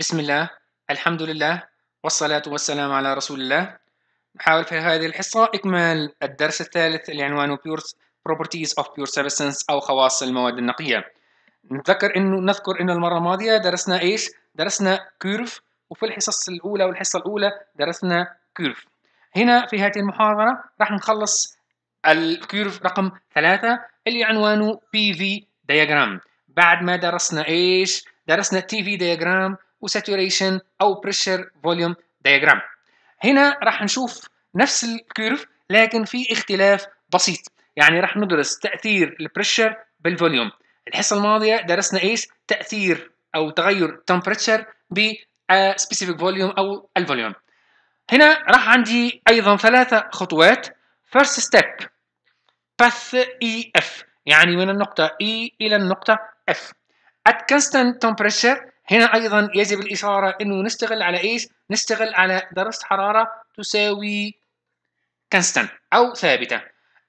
بسم الله الحمد لله والصلاة والسلام على رسول الله نحاول في هذه الحصة إكمال الدرس الثالث اللي عنوانه Pure Properties of Pure Substance أو خواص المواد النقية نتذكر إنه نذكر إنه المرة الماضية درسنا إيش؟ درسنا كيرف وفي الحصص الأولى والحصة الأولى درسنا كيرف هنا في هذه المحاضرة راح نخلص الكيرف رقم ثلاثة اللي عنوانه PV diagram بعد ما درسنا إيش؟ درسنا تي في وساتوريشن او بريشر فوليوم دياجرام هنا راح نشوف نفس الكيرف لكن في اختلاف بسيط يعني راح ندرس تاثير البريشر بالفوليوم الحصه الماضيه درسنا ايش تاثير او تغير تمبريتشر ب سبيسيفيك آه، فوليوم او الفوليوم هنا راح عندي ايضا ثلاثه خطوات فيرست ستيب باث اي اف يعني من النقطه اي e الى النقطه اف at constant temperature هنا ايضا يجب الاشاره انه نشتغل على ايش نشتغل على درجه حراره تساوي constant او ثابته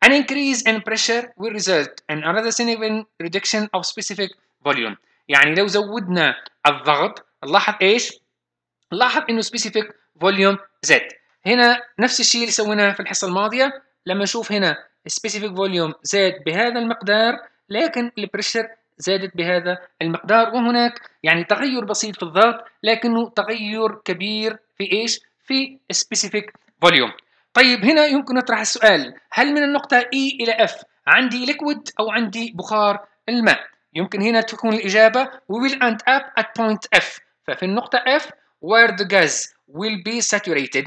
an increase in pressure will result in another significant reduction of specific volume يعني لو زودنا الضغط نلاحظ ايش نلاحظ انه specific volume زاد هنا نفس الشيء اللي سويناه في الحصه الماضيه لما نشوف هنا specific volume زاد بهذا المقدار لكن البريشر زادت بهذا المقدار وهناك يعني تغير بسيط في الضغط لكنه تغير كبير في ايش؟ في سبيسيفيك فوليوم طيب هنا يمكن نطرح السؤال هل من النقطة E إلى F عندي ليكويد أو عندي بخار الماء؟ يمكن هنا تكون الإجابة we will end up at point F ففي النقطة F where the gas will be saturated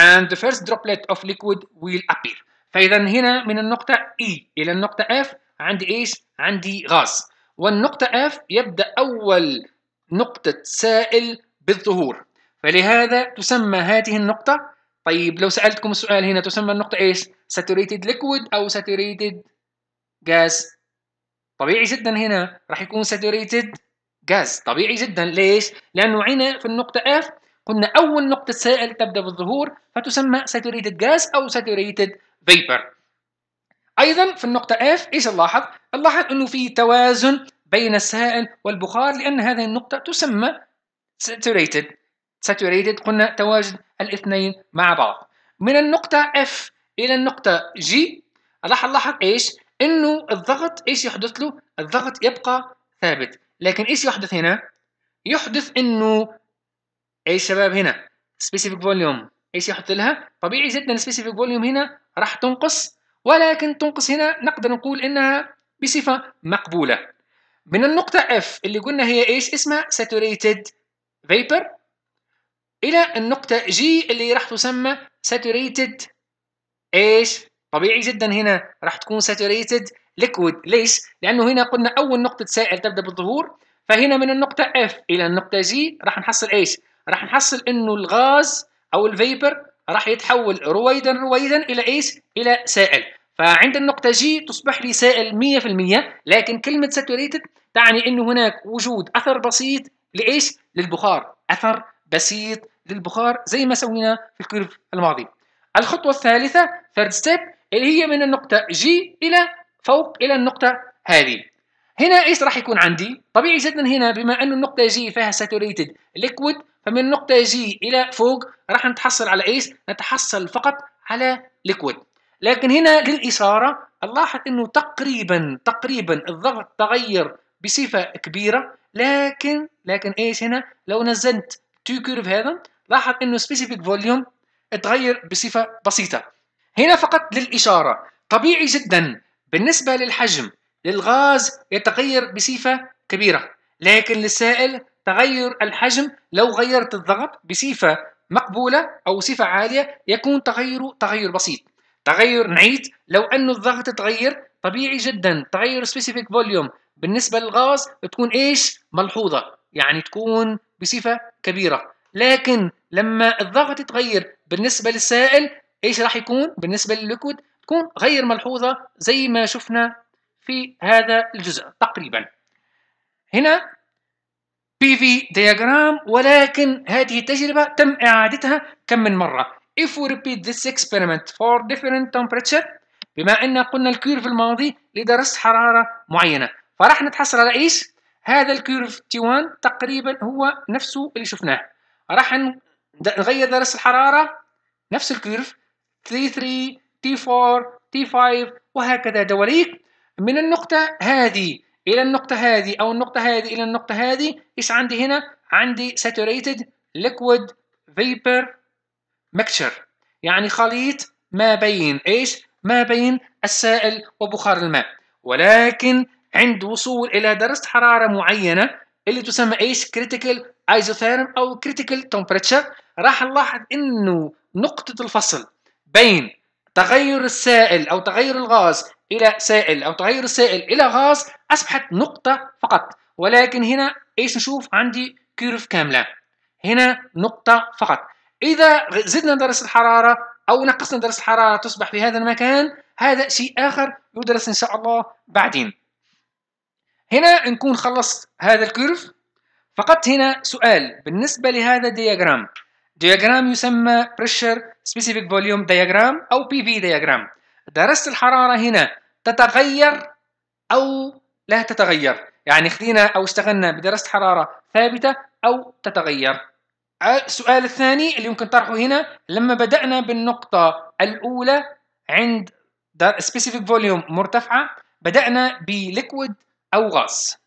and the first droplet of liquid will appear فإذا هنا من النقطة E إلى النقطة F عندي إيش؟ عندي غاز والنقطة F يبدأ أول نقطة سائل بالظهور فلهذا تسمى هذه النقطة طيب لو سألتكم السؤال هنا تسمى النقطة إيش؟ saturated liquid أو saturated gas طبيعي جدا هنا راح يكون saturated gas طبيعي جدا ليش؟ لأنه هنا في النقطة F قلنا أول نقطة سائل تبدأ بالظهور فتسمى saturated gas أو saturated vapor أيضا في النقطة F إيش نلاحظ؟ نلاحظ أنه في توازن بين السائل والبخار لأن هذه النقطة تسمى saturated saturated قلنا تواجد الاثنين مع بعض من النقطة F إلى النقطة G راح نلاحظ إيش إنه الضغط إيش يحدث له الضغط يبقى ثابت لكن إيش يحدث هنا يحدث إنه إيش شباب هنا specific volume إيش يحدث لها طبيعي جدا specific volume هنا راح تنقص ولكن تنقص هنا نقدر نقول إنها بصفه مقبوله من النقطه F اللي قلنا هي ايش اسمها saturated vapor الى النقطه G اللي راح تسمى saturated ايش طبيعي جدا هنا راح تكون saturated liquid ليش لانه هنا قلنا اول نقطه سائل تبدا بالظهور فهنا من النقطه F الى النقطه G راح نحصل ايش راح نحصل انه الغاز او الفيبر راح يتحول رويدا رويدا الى ايش الى سائل فعند النقطة جي تصبح لي سائل 100% لكن كلمة ساتوريتد تعني أن هناك وجود أثر بسيط لإيش؟ للبخار أثر بسيط للبخار زي ما سوينا في الكيرف الماضي الخطوة الثالثة ثيرد ستيب اللي هي من النقطة جي إلى فوق إلى النقطة هذه هنا ايش راح يكون عندي؟ طبيعي جدا هنا بما انه النقطة جي فيها ساتوريتد ليكويد فمن النقطة جي إلى فوق راح نتحصل على ايش؟ نتحصل فقط على ليكويد لكن هنا للإشارة نلاحظ أنه تقريبا تقريبا الضغط تغير بصفة كبيرة لكن لكن إيش هنا لو نزلت تو كيرف هذا لاحظ أنه سبيسيفيك فوليوم تغير بصفة بسيطة هنا فقط للإشارة طبيعي جدا بالنسبة للحجم للغاز يتغير بصفة كبيرة لكن للسائل تغير الحجم لو غيرت الضغط بصفة مقبولة أو صفة عالية يكون تغيره تغير بسيط تغير نعيد لو انه الضغط تغير طبيعي جدا تغير سبيسيفيك فوليوم بالنسبه للغاز تكون ايش ملحوظه يعني تكون بصفه كبيره لكن لما الضغط يتغير بالنسبه للسائل ايش راح يكون بالنسبه للليكويد تكون غير ملحوظه زي ما شفنا في هذا الجزء تقريبا هنا بي في دياجرام ولكن هذه التجربه تم اعادتها كم من مره if we repeat this experiment for different temperature بما ان قلنا الكيرف الماضي لدرجه حراره معينه فراح نتحصل على ايش هذا الكيرف تي 1 تقريبا هو نفسه اللي شفناه راح نغير درجه الحراره نفس الكيرف تي 3 تي 4 تي 5 وهكذا دواليك من النقطه هذه الى النقطه هذه او النقطه هذه الى النقطه هذه ايش عندي هنا عندي saturated liquid vapor مكشر يعني خليط ما بين ايش؟ ما بين السائل وبخار الماء ولكن عند وصول الى درجه حراره معينه اللي تسمى ايش؟ كريتيكال ايزوثيرم او كريتيكال تمبريتشر راح نلاحظ انه نقطه الفصل بين تغير السائل او تغير الغاز الى سائل او تغير السائل الى غاز اصبحت نقطه فقط ولكن هنا ايش نشوف عندي كيرف كامله هنا نقطه فقط إذا زدنا درجة الحرارة أو نقصنا درجة الحرارة تصبح في هذا المكان هذا شيء آخر يدرس إن شاء الله بعدين هنا نكون خلصت هذا الكيرف فقط هنا سؤال بالنسبة لهذا الدياجرام دياجرام يسمى Pressure Specific Volume Diagram أو بي في دياجرام درجة الحرارة هنا تتغير أو لا تتغير يعني خذينا أو اشتغلنا بدرجة حرارة ثابتة أو تتغير آه، السؤال الثاني اللي يمكن طرحه هنا لما بدأنا بالنقطة الأولى عند specific volume مرتفعة بدأنا بليكويد أو غاز